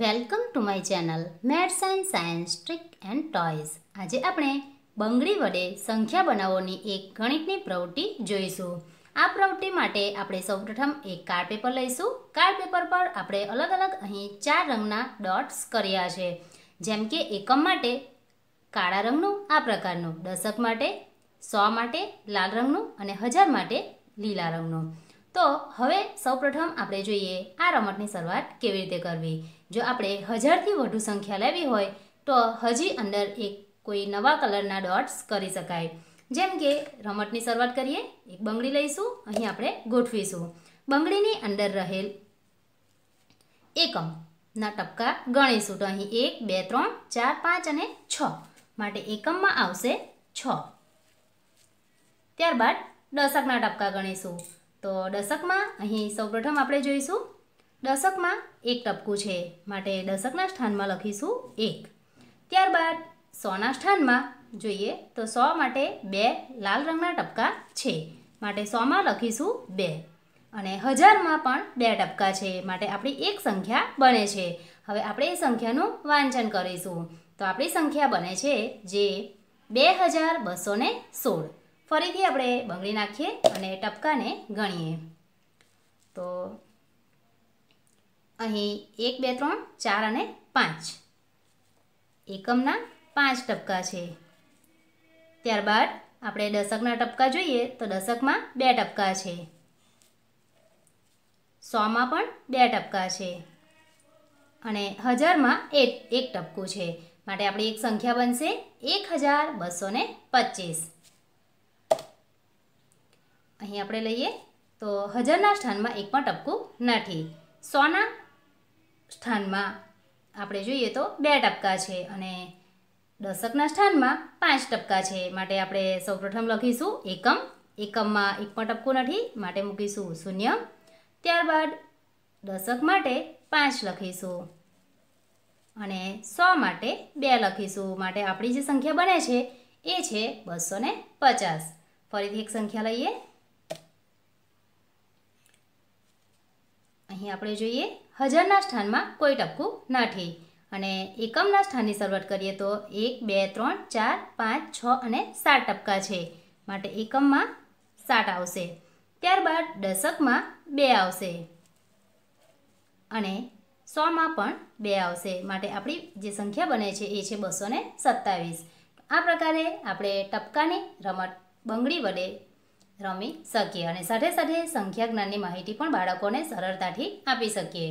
welcome to my channel maths and science trick and toys આજે આપણે બંગડી વડે સંખ્યા બનાવવાની એક ગણિતની પ્રવૃત્તિ જોઈશું આ પ્રવૃત્તિ માટે આપણે સૌપ્રથમ એક કાર્ડ પેપર લઈશું કાર્ડ પેપર પર આપણે અલગ અલગ અહીં ચાર રંગના ડોટ્સ કર્યા છે જેમ કે એકમ માટે કાળા રંગનું આ પ્રકારનું દશક માટે સો માટે લાલ રંગનું અને હજાર માટે લીલા રંગનું તો હવે સૌપ્રથમ આપણે જોઈએ આ રમતની શરૂઆત કેવી રીતે કરવી જો આપણે હજારથી વધુ સંખ્યા લેવી હોય તો હજી અંદર એક કોઈ નવા કલરના ડોટ્સ કરી શકાય જેમ કે રમતની શરૂઆત કરીએ એક બંગડી લઈશું અહીં આપણે ગોઠવીશું બંગડીની અંદર રહેલ એકમના ટપકા ગણીશું તો અહીં એક બે ત્રણ ચાર પાંચ અને છ માટે એકમમાં આવશે છ ત્યારબાદ દસકના ટપકા ગણીશું તો દશકમાં અહીં સૌપ્રથમ આપણે જોઈશું દશકમાં એક ટપકું છે માટે દશકના સ્થાનમાં લખીશું એક ત્યારબાદ સોના સ્થાનમાં જોઈએ તો સો માટે બે લાલ રંગના ટપકા છે માટે સોમાં લખીશું બે અને હજારમાં પણ બે ટપકા છે માટે આપણી એક સંખ્યા બને છે હવે આપણે એ સંખ્યાનું વાંચન કરીશું તો આપણી સંખ્યા બને છે જે બે હજાર બસો સોળ ફરીથી આપણે બંગડી નાખીએ અને ટપકાને ગણીએ તો અહીં એક બે ત્રણ ચાર અને પાંચ એકમના પાંચ ટપકા છે ત્યારબાદ આપણે દશકના ટપકા જોઈએ તો દશકમાં બે ટપકા છે સોમાં પણ બે ટપકા છે અને હજારમાં એક એક ટપકું છે માટે આપણી એક સંખ્યા બનશે એક હજાર બસો પચીસ અહીં આપણે લઈએ તો હજારના સ્થાનમાં એક પણ ટપકું નથી સોના સ્થાનમાં આપણે જોઈએ તો બે ટપકા છે અને દશકના સ્થાનમાં પાંચ ટપકા છે માટે આપણે સૌપ્રથમ લખીશું એકમ એકમમાં એક પણ ટપકું નથી માટે મૂકીશું શૂન્ય ત્યારબાદ દશક માટે પાંચ લખીશું અને સો માટે બે લખીશું માટે આપણી જે સંખ્યા બને છે એ છે બસો પચાસ ફરીથી એક સંખ્યા લઈએ અહીં આપણે જોઈએ હજારના સ્થાનમાં કોઈ ટપકું નાખી અને એકમના સ્થાનની શરૂઆત કરીએ તો એક બે ત્રણ ચાર પાંચ છ અને સાત ટપકા છે માટે એકમમાં સાત આવશે ત્યારબાદ દશકમાં બે આવશે અને સોમાં પણ બે આવશે માટે આપણી જે સંખ્યા બને છે એ છે બસો સત્તાવીસ આ પ્રકારે આપણે ટપકાની રમત બંગડી વડે રમી શકીએ અને સાથે સાથે સંખ્યા જ્ઞાનની માહિતી પણ બાળકોને સરળતાથી આપી શકીએ